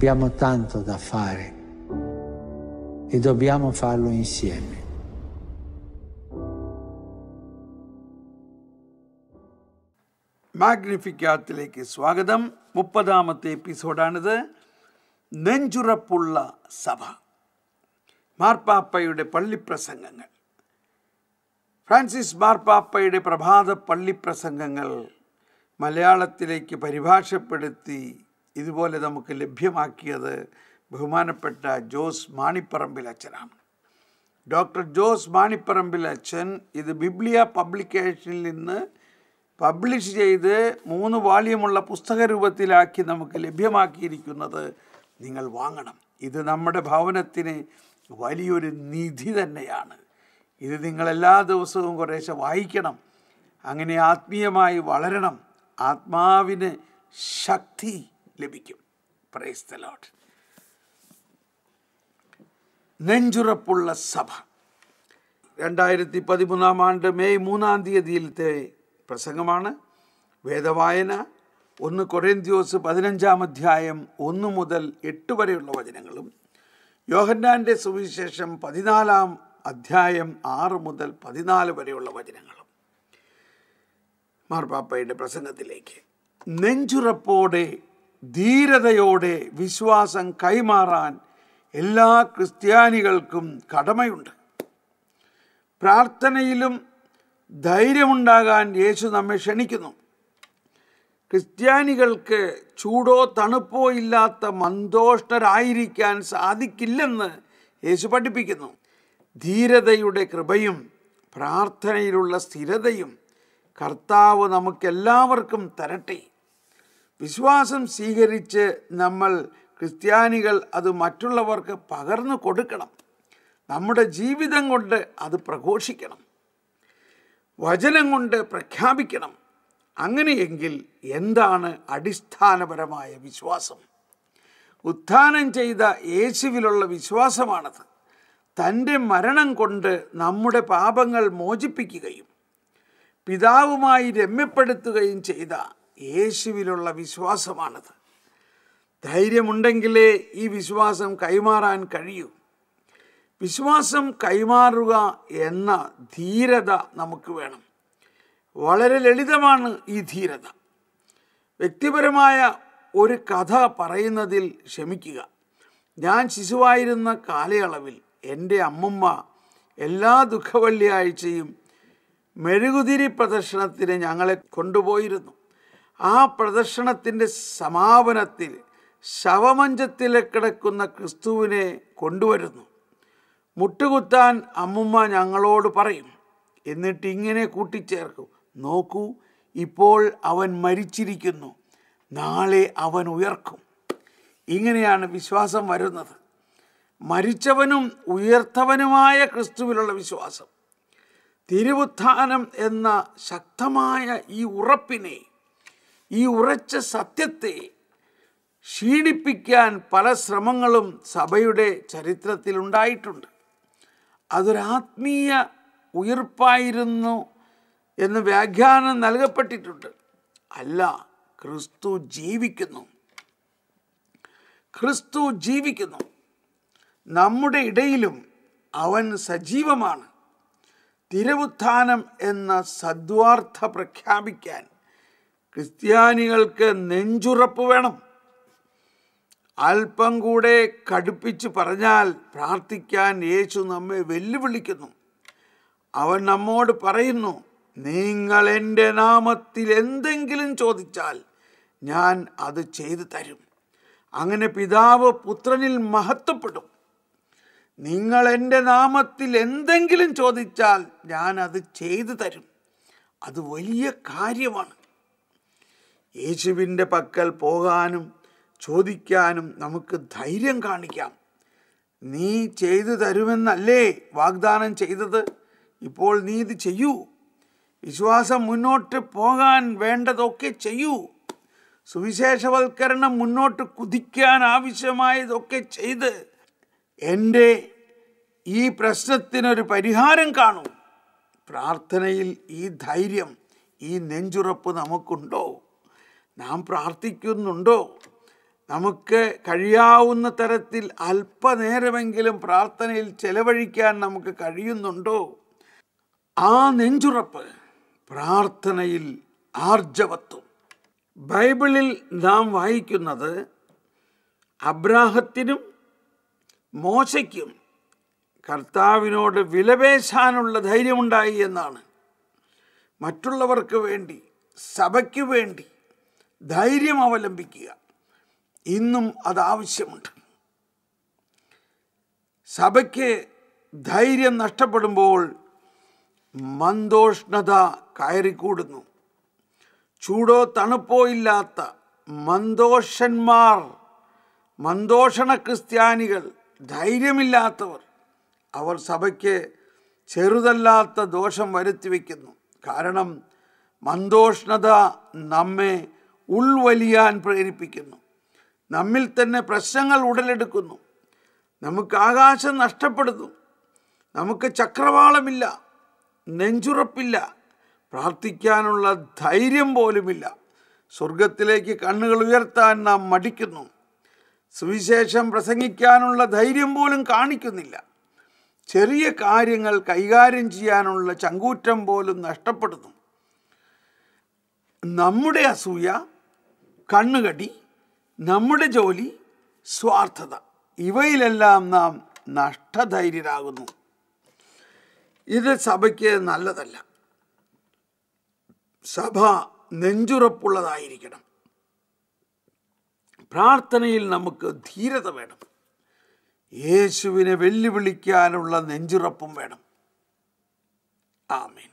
Abbiamo tanto da fare e dobbiamo farlo insieme. മാഗ്നിഫിക്കാത്തിലേക്ക് സ്വാഗതം മുപ്പതാമത്തെ എപ്പിസോഡാണിത് നെഞ്ചുറപ്പുള്ള സഭ മാർപ്പാപ്പയുടെ പള്ളിപ്രസംഗങ്ങൾ ഫ്രാൻസിസ് മാർപ്പാപ്പയുടെ പ്രഭാത പള്ളിപ്രസംഗങ്ങൾ മലയാളത്തിലേക്ക് പരിഭാഷപ്പെടുത്തി ഇതുപോലെ നമുക്ക് ലഭ്യമാക്കിയത് ബഹുമാനപ്പെട്ട ജോസ് മാണിപ്പറമ്പിൽ അച്ഛനാണ് ഡോക്ടർ ജോസ് മാണിപ്പറമ്പിൽ അച്ഛൻ ഇത് ബിബ്ലിയ പബ്ലിക്കേഷനിൽ നിന്ന് പബ്ലിഷ് ചെയ്ത് മൂന്ന് വാല്യമുള്ള പുസ്തക രൂപത്തിലാക്കി നമുക്ക് ലഭ്യമാക്കിയിരിക്കുന്നത് നിങ്ങൾ വാങ്ങണം ഇത് നമ്മുടെ ഭവനത്തിന് വലിയൊരു നിധി തന്നെയാണ് ഇത് നിങ്ങൾ എല്ലാ ദിവസവും കുറേശ്ശെ വായിക്കണം അങ്ങനെ ആത്മീയമായി വളരണം ആത്മാവിന് ശക്തി ലഭിക്കും പ്രൈസ് ദ ലോഡ് നെഞ്ചുറപ്പുള്ള സഭ രണ്ടായിരത്തി പതിമൂന്നാം ആണ്ട് മെയ് മൂന്നാം തീയതിയിലത്തെ പ്രസംഗമാണ് വേദവായന ഒന്ന് കൊറേന്ത്യോസ് പതിനഞ്ചാം അധ്യായം ഒന്ന് മുതൽ എട്ട് വരെയുള്ള വചനങ്ങളും യോഹന്നാൻ്റെ സുവിശേഷം പതിനാലാം അധ്യായം ആറ് മുതൽ പതിനാല് വരെയുള്ള വചനങ്ങളും മാർപ്പാപ്പയുടെ പ്രസംഗത്തിലേക്ക് നെഞ്ചുറപ്പോടെ ധീരതയോടെ വിശ്വാസം കൈമാറാൻ എല്ലാ ക്രിസ്ത്യാനികൾക്കും കടമയുണ്ട് പ്രാർത്ഥനയിലും ധൈര്യമുണ്ടാകാൻ യേശു നമ്മെ ക്ഷണിക്കുന്നു ക്രിസ്ത്യാനികൾക്ക് ചൂടോ തണുപ്പോ ഇല്ലാത്ത മന്തോഷ്ടരായിരിക്കാൻ സാധിക്കില്ലെന്ന് യേശു പഠിപ്പിക്കുന്നു ധീരതയുടെ കൃപയും പ്രാർത്ഥനയിലുള്ള സ്ഥിരതയും കർത്താവ് നമുക്കെല്ലാവർക്കും തരട്ടെ വിശ്വാസം സ്വീകരിച്ച് നമ്മൾ ക്രിസ്ത്യാനികൾ അത് മറ്റുള്ളവർക്ക് പകർന്നു കൊടുക്കണം നമ്മുടെ ജീവിതം കൊണ്ട് അത് പ്രഘോഷിക്കണം വചനം കൊണ്ട് പ്രഖ്യാപിക്കണം അങ്ങനെയെങ്കിൽ എന്താണ് അടിസ്ഥാനപരമായ വിശ്വാസം ഉത്ഥാനം ചെയ്ത യേശുവിലുള്ള വിശ്വാസമാണത് തൻ്റെ മരണം കൊണ്ട് നമ്മുടെ പാപങ്ങൾ മോചിപ്പിക്കുകയും പിതാവുമായി രമ്യപ്പെടുത്തുകയും ചെയ്ത യേശുവിലുള്ള വിശ്വാസമാണത് ധൈര്യമുണ്ടെങ്കിലേ ഈ വിശ്വാസം കൈമാറാൻ കഴിയൂ വിശ്വാസം കൈമാറുക എന്ന ധീരത നമുക്ക് വേണം വളരെ ലളിതമാണ് ഈ ധീരത വ്യക്തിപരമായ ഒരു കഥ പറയുന്നതിൽ ക്ഷമിക്കുക ഞാൻ ശിശുവായിരുന്ന കാലയളവിൽ എൻ്റെ അമ്മമ്മ എല്ലാ ദുഃഖവള്ളിയാഴ്ചയും മെഴുകുതിരി പ്രദർശനത്തിന് ഞങ്ങളെ കൊണ്ടുപോയിരുന്നു ആ പ്രദർശനത്തിൻ്റെ സമാപനത്തിൽ ശവമഞ്ചത്തിലെ കിടക്കുന്ന ക്രിസ്തുവിനെ കൊണ്ടുവരുന്നു മുട്ടുകുത്താൻ അമ്മുമ്മ ഞങ്ങളോട് പറയും എന്നിട്ട് ഇങ്ങനെ കൂട്ടിച്ചേർക്കും നോക്കൂ ഇപ്പോൾ അവൻ മരിച്ചിരിക്കുന്നു നാളെ അവൻ ഉയർക്കും ഇങ്ങനെയാണ് വിശ്വാസം വരുന്നത് മരിച്ചവനും ഉയർത്തവനുമായ ക്രിസ്തുവിലുള്ള വിശ്വാസം തിരുവുത്ഥാനം എന്ന ശക്തമായ ഈ ഉറപ്പിനെ ഈ ഉറച്ച സത്യത്തെ ക്ഷീണിപ്പിക്കാൻ പല ശ്രമങ്ങളും സഭയുടെ ചരിത്രത്തിൽ ഉണ്ടായിട്ടുണ്ട് അതൊരാത്മീയ ഉയർപ്പായിരുന്നു എന്ന് വ്യാഖ്യാനം നൽകപ്പെട്ടിട്ടുണ്ട് അല്ല ക്രിസ്തു ജീവിക്കുന്നു ക്രിസ്തു ജീവിക്കുന്നു നമ്മുടെ ഇടയിലും അവൻ സജീവമാണ് തിരുവുത്ഥാനം എന്ന സദ്വാർത്ഥ പ്രഖ്യാപിക്കാൻ ക്രിസ്ത്യാനികൾക്ക് നെഞ്ചുറപ്പ് വേണം അല്പം കൂടെ കടുപ്പിച്ച് പറഞ്ഞാൽ പ്രാർത്ഥിക്കാൻ യേശു നമ്മെ വെല്ലുവിളിക്കുന്നു അവൻ നമ്മോട് പറയുന്നു നിങ്ങൾ എൻ്റെ നാമത്തിൽ എന്തെങ്കിലും ചോദിച്ചാൽ ഞാൻ അത് ചെയ്തു തരും അങ്ങനെ പിതാവ് പുത്രനിൽ മഹത്വപ്പെടും നിങ്ങൾ എൻ്റെ നാമത്തിൽ എന്തെങ്കിലും ചോദിച്ചാൽ ഞാൻ അത് ചെയ്തു തരും അത് വലിയ കാര്യമാണ് യേശുവിൻ്റെ പക്കൽ പോകാനും ചോദിക്കാനും നമുക്ക് ധൈര്യം കാണിക്കാം നീ ചെയ്തു തരുമെന്നല്ലേ വാഗ്ദാനം ചെയ്തത് ഇപ്പോൾ നീ ഇത് ചെയ്യൂ വിശ്വാസം മുന്നോട്ട് പോകാൻ വേണ്ടതൊക്കെ ചെയ്യൂ സുവിശേഷവൽക്കരണം മുന്നോട്ട് കുതിക്കാൻ ആവശ്യമായതൊക്കെ ചെയ്ത് എൻ്റെ ഈ പ്രശ്നത്തിനൊരു പരിഹാരം കാണും പ്രാർത്ഥനയിൽ ഈ ധൈര്യം ഈ നെഞ്ചുറപ്പ് നമുക്കുണ്ടോ നാം പ്രാർത്ഥിക്കുന്നുണ്ടോ നമുക്ക് കഴിയാവുന്ന തരത്തിൽ അല്പനേരമെങ്കിലും പ്രാർത്ഥനയിൽ ചെലവഴിക്കാൻ നമുക്ക് കഴിയുന്നുണ്ടോ ആ നെഞ്ചുറപ്പ് പ്രാർത്ഥനയിൽ ആർജവത്വം ബൈബിളിൽ നാം വായിക്കുന്നത് അബ്രാഹത്തിനും മോശയ്ക്കും കർത്താവിനോട് വിലപേശാനുള്ള ധൈര്യമുണ്ടായി എന്നാണ് മറ്റുള്ളവർക്ക് വേണ്ടി സഭയ്ക്ക് വേണ്ടി ധൈര്യം അവലംബിക്കുക ഇന്നും അതാവശ്യമുണ്ട് സഭയ്ക്ക് ധൈര്യം നഷ്ടപ്പെടുമ്പോൾ മന്ദോഷ്ണത കയറിക്കൂടുന്നു ചൂടോ തണുപ്പോ ഇല്ലാത്ത മന്ദോഷന്മാർ മന്ദോഷണ ക്രിസ്ത്യാനികൾ ധൈര്യമില്ലാത്തവർ അവർ സഭയ്ക്ക് ചെറുതല്ലാത്ത ദോഷം വരുത്തി വയ്ക്കുന്നു കാരണം മന്ദോഷ്ണത നമ്മെ ഉൾവലിയാൻ പ്രേരിപ്പിക്കുന്നു നമ്മിൽ തന്നെ പ്രശ്നങ്ങൾ ഉടലെടുക്കുന്നു നമുക്ക് ആകാശം നഷ്ടപ്പെടുന്നു നമുക്ക് ചക്രവാളമില്ല നെഞ്ചുറപ്പില്ല പ്രാർത്ഥിക്കാനുള്ള ധൈര്യം പോലുമില്ല സ്വർഗത്തിലേക്ക് കണ്ണുകൾ ഉയർത്താൻ നാം മടിക്കുന്നു സുവിശേഷം പ്രസംഗിക്കാനുള്ള ധൈര്യം പോലും കാണിക്കുന്നില്ല ചെറിയ കാര്യങ്ങൾ കൈകാര്യം ചെയ്യാനുള്ള ചങ്കൂറ്റം പോലും നഷ്ടപ്പെടുന്നു നമ്മുടെ അസൂയ കണ്ണുകടി നമ്മുടെ ജോലി സ്വാർത്ഥത ഇവയിലെല്ലാം നാം നഷ്ടധൈര്യരാകുന്നു ഇത് സഭയ്ക്ക് നല്ലതല്ല സഭ നെഞ്ചുറപ്പുള്ളതായിരിക്കണം പ്രാർത്ഥനയിൽ നമുക്ക് ധീരത വേണം യേശുവിനെ വെല്ലുവിളിക്കാനുള്ള നെഞ്ചുറപ്പും വേണം ആമേൻ